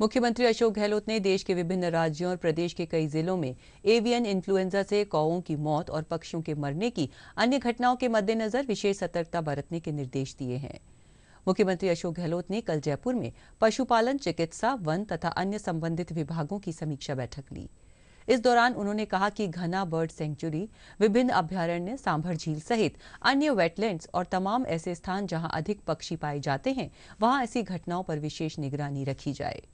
मुख्यमंत्री अशोक गहलोत ने देश के विभिन्न राज्यों और प्रदेश के कई जिलों में एवियन इन्फ्लुएंजा से कौओं की मौत और पक्षियों के मरने की अन्य घटनाओं के मद्देनजर विशेष सतर्कता बरतने के निर्देश दिए हैं मुख्यमंत्री अशोक गहलोत ने कल जयपुर में पशुपालन चिकित्सा वन तथा अन्य संबंधित विभागों की समीक्षा बैठक ली इस दौरान उन्होंने कहा कि घना बर्ड सेंचुरी विभिन्न अभ्यारण्य सांभर झील सहित अन्य वेटलैंड्स और तमाम ऐसे स्थान जहां अधिक पक्षी पाए जाते हैं वहां ऐसी घटनाओं पर विशेष निगरानी रखी जाए